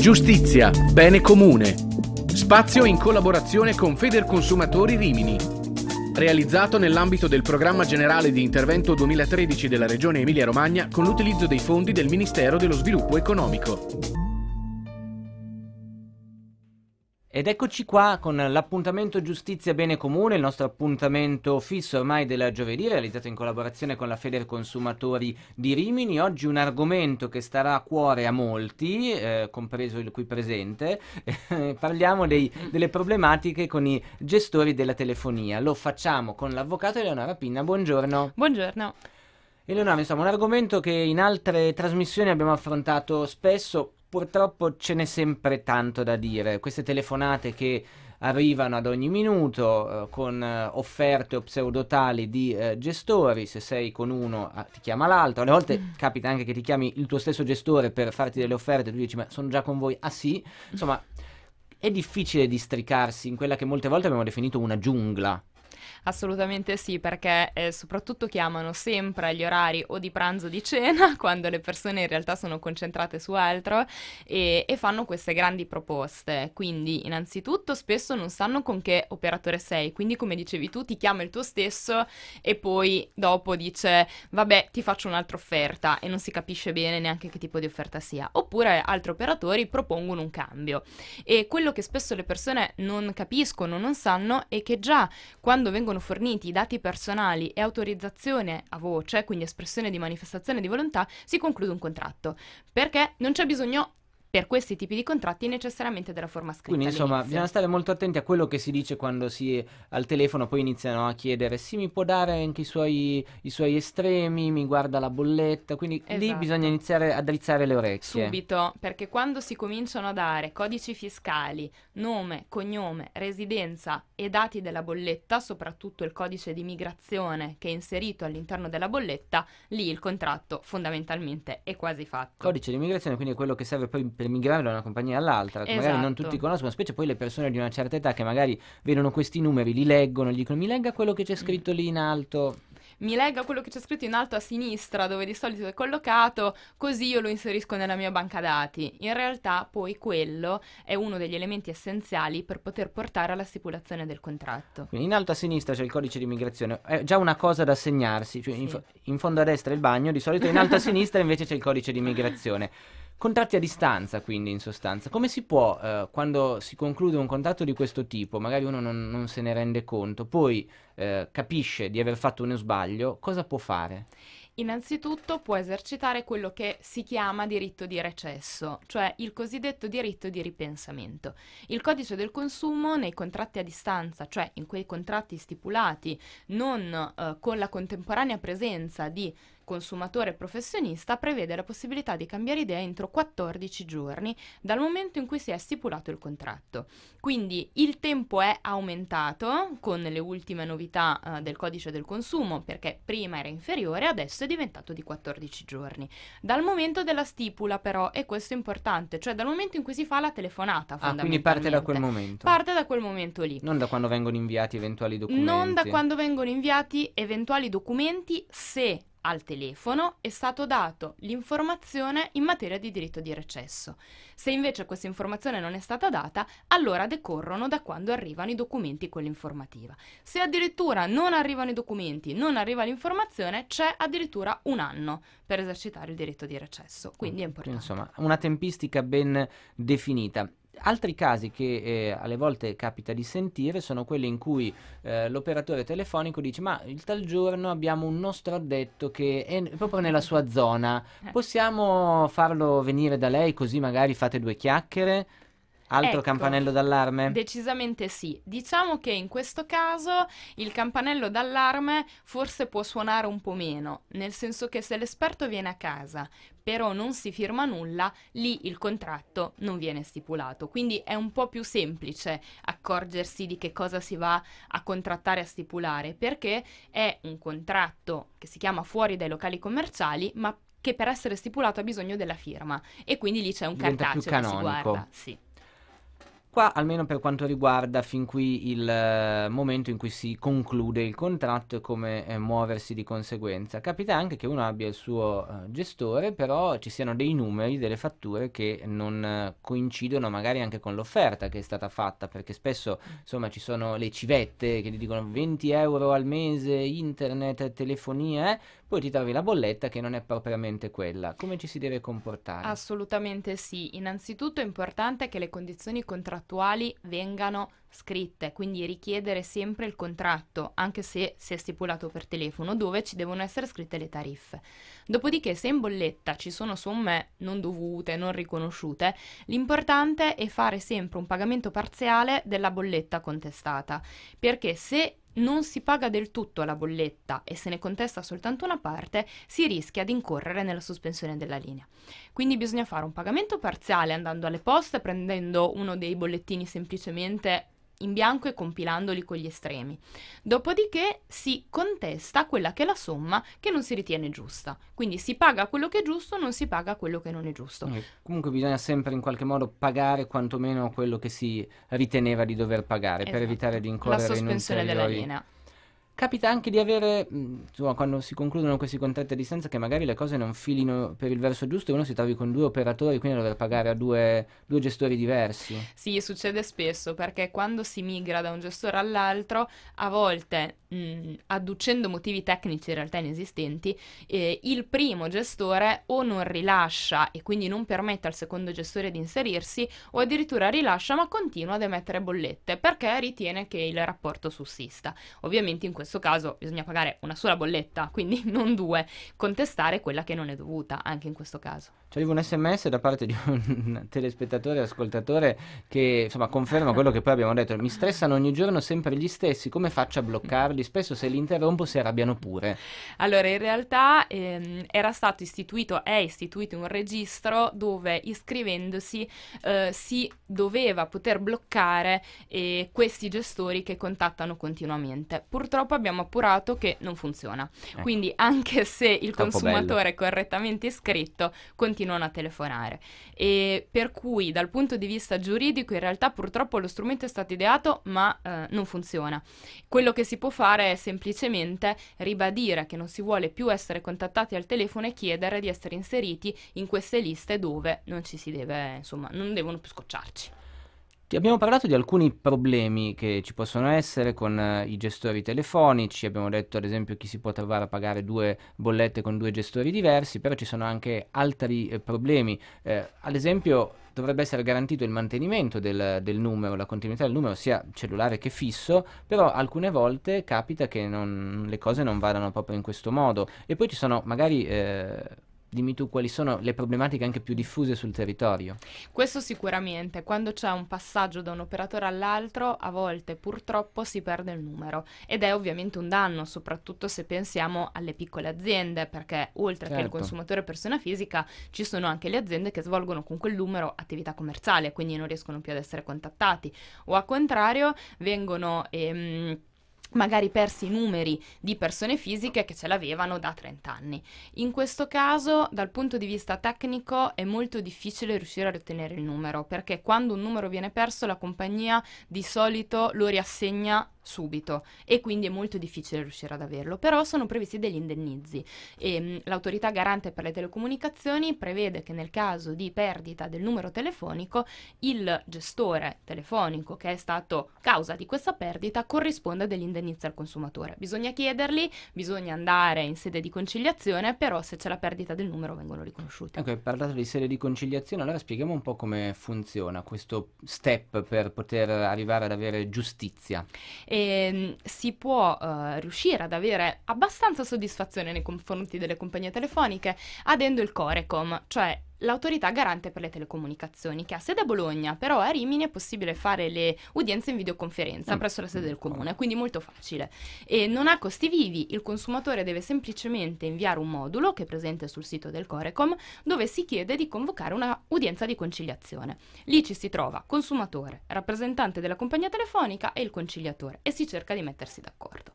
Giustizia, bene comune. Spazio in collaborazione con Federconsumatori Rimini. Realizzato nell'ambito del programma generale di intervento 2013 della Regione Emilia-Romagna con l'utilizzo dei fondi del Ministero dello Sviluppo Economico. Ed eccoci qua con l'appuntamento Giustizia Bene Comune, il nostro appuntamento fisso ormai del giovedì, realizzato in collaborazione con la Feder Consumatori di Rimini. Oggi un argomento che starà a cuore a molti, eh, compreso il qui presente. Eh, parliamo dei, delle problematiche con i gestori della telefonia. Lo facciamo con l'avvocato Eleonora Pinna. Buongiorno. Buongiorno. Eleonora, insomma, un argomento che in altre trasmissioni abbiamo affrontato spesso, purtroppo ce n'è sempre tanto da dire. Queste telefonate che arrivano ad ogni minuto eh, con eh, offerte o pseudotali di eh, gestori, se sei con uno eh, ti chiama l'altro, alle volte mm. capita anche che ti chiami il tuo stesso gestore per farti delle offerte, tu dici ma sono già con voi, ah sì, insomma è difficile districarsi in quella che molte volte abbiamo definito una giungla Assolutamente sì, perché eh, soprattutto chiamano sempre agli orari o di pranzo o di cena, quando le persone in realtà sono concentrate su altro e, e fanno queste grandi proposte. Quindi innanzitutto spesso non sanno con che operatore sei, quindi come dicevi tu ti chiama il tuo stesso e poi dopo dice vabbè ti faccio un'altra offerta e non si capisce bene neanche che tipo di offerta sia. Oppure altri operatori propongono un cambio. E quello che spesso le persone non capiscono, non sanno è che già quando vengono vengono forniti dati personali e autorizzazione a voce, quindi espressione di manifestazione di volontà, si conclude un contratto. Perché non c'è bisogno per questi tipi di contratti necessariamente della forma scritta. Quindi insomma all'inizio. bisogna stare molto attenti a quello che si dice quando si al telefono, poi iniziano a chiedere sì mi può dare anche i suoi, i suoi estremi, mi guarda la bolletta, quindi esatto. lì bisogna iniziare a drizzare le orecchie. Subito, perché quando si cominciano a dare codici fiscali, nome, cognome, residenza e dati della bolletta, soprattutto il codice di migrazione che è inserito all'interno della bolletta, lì il contratto fondamentalmente è quasi fatto. Codice di migrazione quindi è quello che serve poi per migrare da una compagnia all'altra, esatto. magari non tutti esatto. conoscono, specie poi le persone di una certa età che magari vedono questi numeri, li leggono, gli dicono mi legga quello che c'è mm. scritto lì in alto mi legga quello che c'è scritto in alto a sinistra dove di solito è collocato, così io lo inserisco nella mia banca dati. In realtà poi quello è uno degli elementi essenziali per poter portare alla stipulazione del contratto. Quindi in alto a sinistra c'è il codice di immigrazione, è già una cosa da segnarsi, cioè sì. in, fo- in, fondo a destra è il bagno, di solito in alto a sinistra invece c'è il codice di immigrazione. Contratti a distanza, quindi, in sostanza. Come si può, eh, quando si conclude un contratto di questo tipo, magari uno non, non se ne rende conto, poi eh, capisce di aver fatto uno sbaglio, cosa può fare? Innanzitutto può esercitare quello che si chiama diritto di recesso, cioè il cosiddetto diritto di ripensamento. Il codice del consumo nei contratti a distanza, cioè in quei contratti stipulati non eh, con la contemporanea presenza di consumatore professionista prevede la possibilità di cambiare idea entro 14 giorni dal momento in cui si è stipulato il contratto. Quindi il tempo è aumentato con le ultime novità eh, del codice del consumo perché prima era inferiore, adesso è diventato di 14 giorni. Dal momento della stipula però, e questo è importante, cioè dal momento in cui si fa la telefonata. Ah, quindi parte da quel momento. Parte da quel momento lì. Non da quando vengono inviati eventuali documenti. Non da quando vengono inviati eventuali documenti se al telefono è stato dato l'informazione in materia di diritto di recesso. Se invece questa informazione non è stata data, allora decorrono da quando arrivano i documenti con l'informativa. Se addirittura non arrivano i documenti, non arriva l'informazione, c'è addirittura un anno per esercitare il diritto di recesso. Quindi è importante. Insomma, una tempistica ben definita. Altri casi che eh, alle volte capita di sentire sono quelli in cui eh, l'operatore telefonico dice ma il tal giorno abbiamo un nostro addetto che è proprio nella sua zona, eh. possiamo farlo venire da lei così magari fate due chiacchiere? Altro ecco, campanello d'allarme? Decisamente sì. Diciamo che in questo caso il campanello d'allarme forse può suonare un po' meno, nel senso che se l'esperto viene a casa però non si firma nulla, lì il contratto non viene stipulato. Quindi è un po' più semplice accorgersi di che cosa si va a contrattare e a stipulare, perché è un contratto che si chiama fuori dai locali commerciali, ma che per essere stipulato ha bisogno della firma e quindi lì c'è un Diventa cartaceo che si guarda. Sì. Qua, almeno per quanto riguarda fin qui il eh, momento in cui si conclude il contratto e come eh, muoversi di conseguenza. Capita anche che uno abbia il suo eh, gestore, però ci siano dei numeri, delle fatture che non eh, coincidono magari anche con l'offerta che è stata fatta, perché spesso insomma ci sono le civette che gli dicono 20 euro al mese, internet, telefonia, eh, poi ti trovi la bolletta che non è propriamente quella. Come ci si deve comportare? Assolutamente sì. Innanzitutto è importante che le condizioni contrattuali vengano scritte, quindi richiedere sempre il contratto, anche se si è stipulato per telefono, dove ci devono essere scritte le tariffe. Dopodiché, se in bolletta ci sono somme non dovute, non riconosciute, l'importante è fare sempre un pagamento parziale della bolletta contestata, perché se non si paga del tutto la bolletta e se ne contesta soltanto una parte, si rischia di incorrere nella sospensione della linea. Quindi bisogna fare un pagamento parziale andando alle poste, prendendo uno dei bollettini semplicemente in bianco e compilandoli con gli estremi. Dopodiché si contesta quella che è la somma che non si ritiene giusta. Quindi si paga quello che è giusto, non si paga quello che non è giusto. Eh, comunque bisogna sempre in qualche modo pagare quantomeno quello che si riteneva di dover pagare esatto. per evitare di incorrere in un sospensione della linea. Capita anche di avere, mm, insomma, quando si concludono questi contratti a distanza, che magari le cose non filino per il verso giusto e uno si trovi con due operatori, quindi dover pagare a due, due gestori diversi. Sì, succede spesso perché quando si migra da un gestore all'altro, a volte mh, mm, adducendo motivi tecnici in realtà inesistenti, eh, il primo gestore o non rilascia e quindi non permette al secondo gestore di inserirsi o addirittura rilascia ma continua ad emettere bollette perché ritiene che il rapporto sussista. Ovviamente in questo questo caso bisogna pagare una sola bolletta, quindi non due, contestare quella che non è dovuta anche in questo caso. Ci arriva un sms da parte di un telespettatore, ascoltatore, che insomma conferma quello che poi abbiamo detto, mi stressano ogni giorno sempre gli stessi, come faccio a bloccarli? Spesso se li interrompo si arrabbiano pure. Allora, in realtà ehm, era stato istituito, è istituito un registro dove iscrivendosi eh, si doveva poter bloccare eh, questi gestori che contattano continuamente. Purtroppo abbiamo appurato che non funziona. Eh. Quindi anche se il Troppo consumatore bello. è correttamente iscritto, continuano a telefonare. E per cui dal punto di vista giuridico in realtà purtroppo lo strumento è stato ideato ma eh, non funziona. Quello che si può fare è semplicemente ribadire che non si vuole più essere contattati al telefono e chiedere di essere inseriti in queste liste dove non ci si deve, insomma, non devono più scocciarci. Abbiamo parlato di alcuni problemi che ci possono essere con eh, i gestori telefonici, abbiamo detto ad esempio chi si può trovare a pagare due bollette con due gestori diversi, però ci sono anche altri eh, problemi, eh, ad esempio dovrebbe essere garantito il mantenimento del, del, numero, la continuità del numero sia cellulare che fisso, però alcune volte capita che non, le cose non vadano proprio in questo modo e poi ci sono magari eh, dimmi tu quali sono le problematiche anche più diffuse sul territorio. Questo sicuramente, quando c'è un passaggio da un operatore all'altro, a volte purtroppo si perde il numero ed è ovviamente un danno, soprattutto se pensiamo alle piccole aziende, perché oltre certo. che il certo. consumatore persona fisica ci sono anche le aziende che svolgono con quel numero attività commerciale, quindi non riescono più ad essere contattati o al contrario vengono... Ehm, magari persi i numeri di persone fisiche che ce l'avevano da 30 anni. In questo caso, dal punto di vista tecnico, è molto difficile riuscire a ottenere il numero, perché quando un numero viene perso la compagnia di solito lo riassegna subito e quindi è molto difficile riuscire ad averlo, però sono previsti degli indennizi e ehm, l'autorità garante per le telecomunicazioni prevede che nel caso di perdita del numero telefonico il gestore telefonico che è stato causa di questa perdita corrisponda degli indennizi al consumatore. Bisogna chiederli, bisogna andare in sede di conciliazione, però se c'è la perdita del numero vengono riconosciuti. Ecco, parlato di sede di conciliazione, allora spieghiamo un po' come funziona questo step per poter arrivare ad avere giustizia e ehm, si può eh, riuscire ad avere abbastanza soddisfazione nei confronti delle compagnie telefoniche adendo il Corecom, cioè l'autorità garante per le telecomunicazioni, che ha sede a Bologna, però a Rimini è possibile fare le udienze in videoconferenza mm. presso la sede del comune, quindi molto facile. E non ha costi vivi, il consumatore deve semplicemente inviare un modulo che è presente sul sito del Corecom dove si chiede di convocare una udienza di conciliazione. Lì ci si trova consumatore, rappresentante della compagnia telefonica e il conciliatore e si cerca di mettersi d'accordo.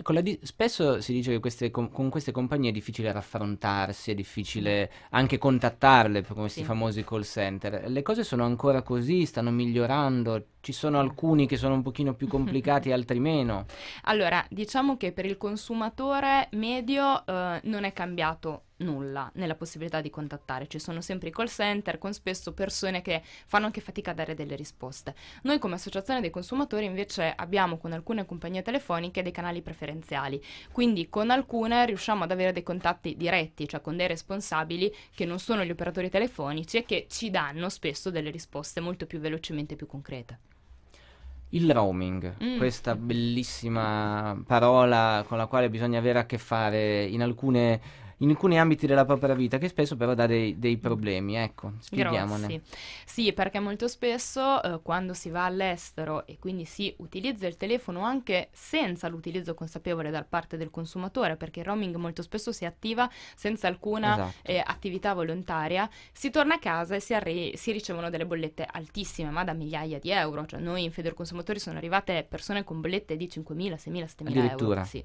Ecco, di- spesso si dice che queste com- con queste compagnie è difficile raffrontarsi, è difficile anche contattarle per questi Sì. famosi call center. Le cose sono ancora così, stanno migliorando, ci sono alcuni che sono un pochino più complicati, altri meno. Allora, diciamo che per il consumatore medio eh, non è cambiato nulla nella possibilità di contattare, ci sono sempre i call center con spesso persone che fanno anche fatica a dare delle risposte. Noi come associazione dei consumatori invece abbiamo con alcune compagnie telefoniche dei canali preferenziali, quindi con alcune riusciamo ad avere dei contatti diretti, cioè con dei responsabili che non sono gli operatori telefonici e che ci danno spesso delle risposte molto più velocemente e più concrete. Il roaming, mm. questa bellissima parola con la quale bisogna avere a che fare in alcune in alcuni ambiti della propria vita che spesso però dà dei, dei problemi, ecco, spieghiamone. Grossi. Sì, perché molto spesso eh, quando si va all'estero e quindi si utilizza il telefono anche senza l'utilizzo consapevole da parte del consumatore, perché il roaming molto spesso si attiva senza alcuna esatto. eh, attività volontaria, si torna a casa e si, arri- si ricevono delle bollette altissime, ma da migliaia di euro, cioè noi in Federconsumatori sono arrivate persone con bollette di 5.000, 6.000, 7.000 euro. Sì.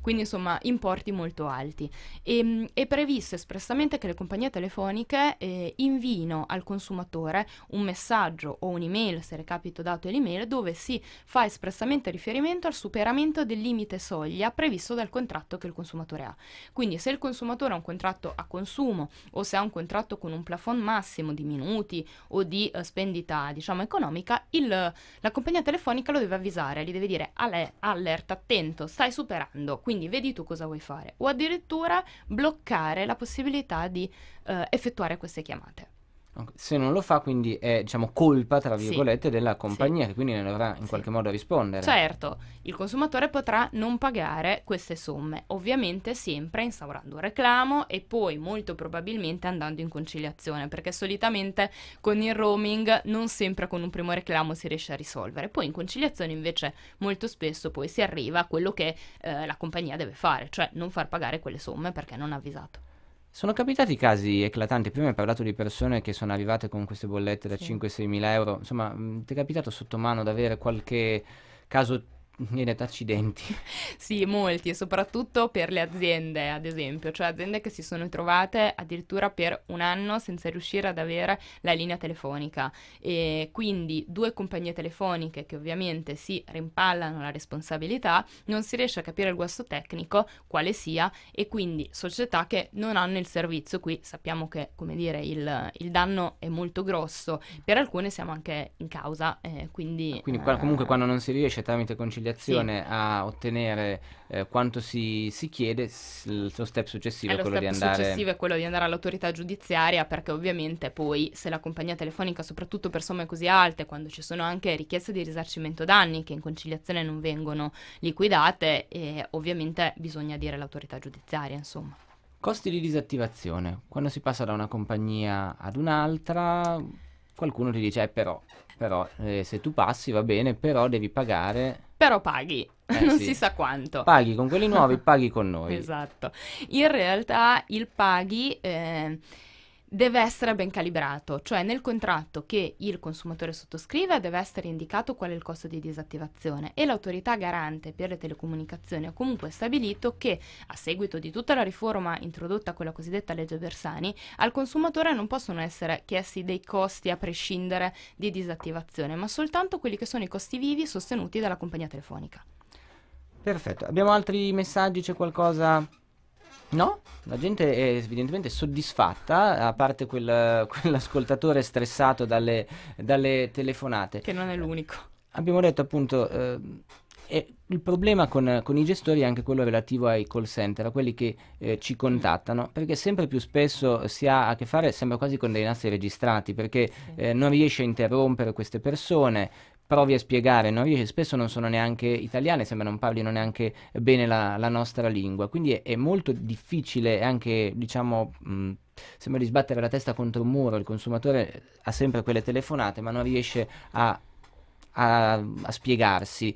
Quindi insomma importi molto alti. E, ehm, mh, ehm, è previsto espressamente che le compagnie telefoniche eh, invino al consumatore un messaggio o un'email, se recapito dato l'email, dove si fa espressamente riferimento al superamento del limite soglia previsto dal contratto che il consumatore ha. Quindi se il consumatore ha un contratto a consumo o se ha un contratto con un plafond massimo di minuti o di eh, spendita diciamo economica, il, la compagnia telefonica lo deve avvisare, gli deve dire allerta, attento, stai superando, quindi vedi tu cosa vuoi fare. O addirittura bloccare bloccare la possibilità di eh, effettuare queste chiamate. Se non lo fa, quindi è diciamo, colpa, tra virgolette, sì. della compagnia, sì. che quindi ne dovrà in sì. qualche modo rispondere. Certo, il consumatore potrà non pagare queste somme, ovviamente sempre instaurando un reclamo e poi molto probabilmente andando in conciliazione, perché solitamente con il roaming non sempre con un primo reclamo si riesce a risolvere. Poi in conciliazione invece molto spesso poi si arriva a quello che eh, la compagnia deve fare, cioè non far pagare quelle somme perché non ha avvisato. Sono capitati casi eclatanti, prima hai parlato di persone che sono arrivate con queste bollette da Sì. 5-6 mila euro, insomma ti è capitato sotto mano di avere qualche caso in realtà accidenti. sì, molti, e soprattutto per le aziende, ad esempio, cioè aziende che si sono trovate addirittura per un anno senza riuscire ad avere la linea telefonica. E quindi due compagnie telefoniche che ovviamente si rimpallano la responsabilità, non si riesce a capire il guasto tecnico quale sia e quindi società che non hanno il servizio. Qui sappiamo che, come dire, il, il danno è molto grosso, per alcune siamo anche in causa, eh, quindi... Quindi eh, comunque quando non si riesce tramite conciliazione conciliazione sì. a ottenere eh, quanto si, si chiede, il lo step successivo eh, è, è quello di andare... successivo è quello di andare all'autorità giudiziaria perché ovviamente poi se la compagnia telefonica, soprattutto per somme così alte, quando ci sono anche richieste di risarcimento danni che in conciliazione non vengono liquidate, eh, ovviamente bisogna dire all'autorità giudiziaria, insomma. Costi di disattivazione. Quando si passa da una compagnia ad un'altra, qualcuno ti dice, eh, però, però eh, se tu passi va bene, però devi pagare però paghi. Eh, non sì. si sa quanto. Paghi con quelli nuovi, paghi con noi. Esatto. In realtà il paghi eh, deve essere ben calibrato, cioè nel contratto che il consumatore sottoscrive deve essere indicato qual è il costo di disattivazione e l'autorità garante per le telecomunicazioni ha comunque stabilito che a seguito di tutta la riforma introdotta con la cosiddetta legge Bersani al consumatore non possono essere chiesti dei costi a prescindere di disattivazione, ma soltanto quelli che sono i costi vivi sostenuti dalla compagnia telefonica. Perfetto, abbiamo altri messaggi, c'è qualcosa No, la gente è evidentemente soddisfatta, a parte quel, quell'ascoltatore stressato dalle, dalle, telefonate. Che non è l'unico. Abbiamo detto appunto... Eh, e il problema con, con, i gestori è anche quello relativo ai call center, a quelli che eh, ci contattano, perché sempre più spesso si ha a che fare, sembra quasi con dei nastri registrati, perché eh, non riesce a interrompere queste persone, provi a spiegare, no? Io spesso non sono neanche italiane, sembra non parlino neanche bene la, la nostra lingua, quindi è, è, molto difficile anche, diciamo, mh, mm, sembra di sbattere la testa contro un muro, il consumatore ha sempre quelle telefonate ma non riesce a, a, a spiegarsi.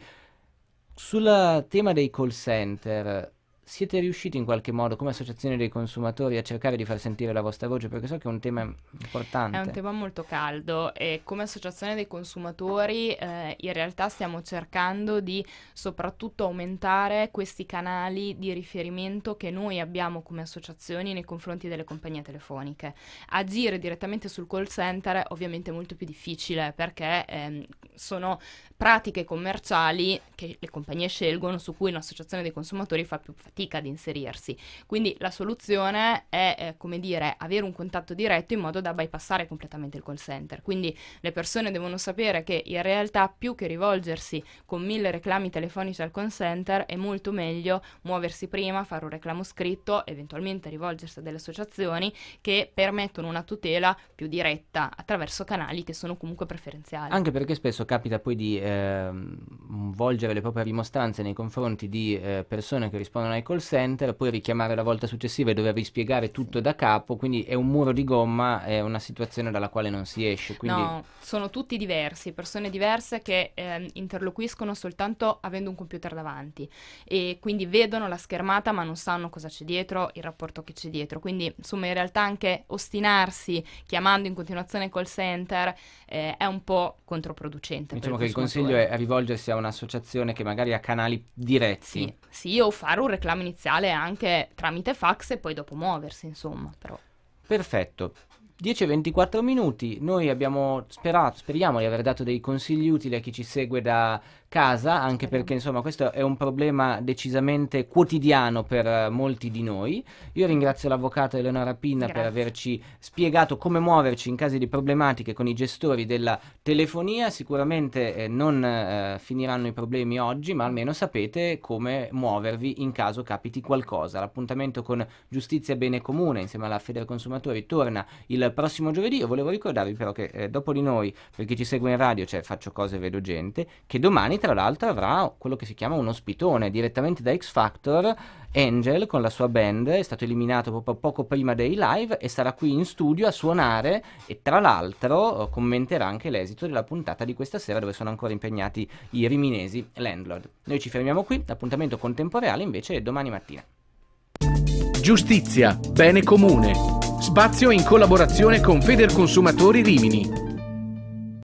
Sul tema dei call center, siete riusciti in qualche modo come associazione dei consumatori a cercare di far sentire la vostra voce? Perché so che è un tema importante. È un tema molto caldo e come associazione dei consumatori eh, in realtà stiamo cercando di soprattutto aumentare questi canali di riferimento che noi abbiamo come associazioni nei confronti delle compagnie telefoniche. Agire direttamente sul call center è ovviamente molto più difficile perché ehm, sono pratiche commerciali che le compagnie scelgono su cui un'associazione dei consumatori fa più fatica fatica ad inserirsi. Quindi la soluzione è, eh, come dire, avere un contatto diretto in modo da bypassare completamente il call center. Quindi le persone devono sapere che in realtà più che rivolgersi con mille reclami telefonici al call center è molto meglio muoversi prima, fare un reclamo scritto, eventualmente rivolgersi a delle associazioni che permettono una tutela più diretta attraverso canali che sono comunque preferenziali. Anche perché spesso capita poi di eh, volgere le proprie rimostranze nei confronti di eh, persone che rispondono ai call center, poi richiamare la volta successiva e dovevi spiegare tutto da capo, quindi è un muro di gomma, è una situazione dalla quale non si esce. Quindi... No, sono tutti diversi, persone diverse che eh, interloquiscono soltanto avendo un computer davanti e quindi vedono la schermata ma non sanno cosa c'è dietro, il rapporto che c'è dietro. Quindi insomma in realtà anche ostinarsi chiamando in continuazione call center eh, è un po' controproducente. Diciamo che il consiglio è rivolgersi a un'associazione che magari ha canali diretti. Sì, sì o fare un reclamo esame iniziale anche tramite fax e poi dopo muoversi, insomma. Però. Perfetto. 10 24 minuti, noi abbiamo sperato, speriamo di aver dato dei consigli utili a chi ci segue da casa, anche certo. perché insomma questo è un problema decisamente quotidiano per eh, molti di noi. Io ringrazio l'avvocato Eleonora Pinna Grazie. per averci spiegato come muoverci in caso di problematiche con i gestori della telefonia. Sicuramente eh, non eh, finiranno i problemi oggi, ma almeno sapete come muovervi in caso capiti qualcosa. L'appuntamento con Giustizia Bene Comune insieme alla Consumatori torna il prossimo giovedì. Io volevo ricordarvi però che eh, dopo di noi, per chi ci segue in radio, cioè faccio cose e vedo gente, che domani tra l'altro avrà quello che si chiama un ospitone direttamente da X Factor Angel con la sua band è stato eliminato poco prima dei live e sarà qui in studio a suonare e tra l'altro commenterà anche l'esito della puntata di questa sera dove sono ancora impegnati i riminesi Landlord. Noi ci fermiamo qui, l'appuntamento con contemporeale invece è domani mattina. Giustizia, bene comune. Spazio in collaborazione con Federconsumatori Rimini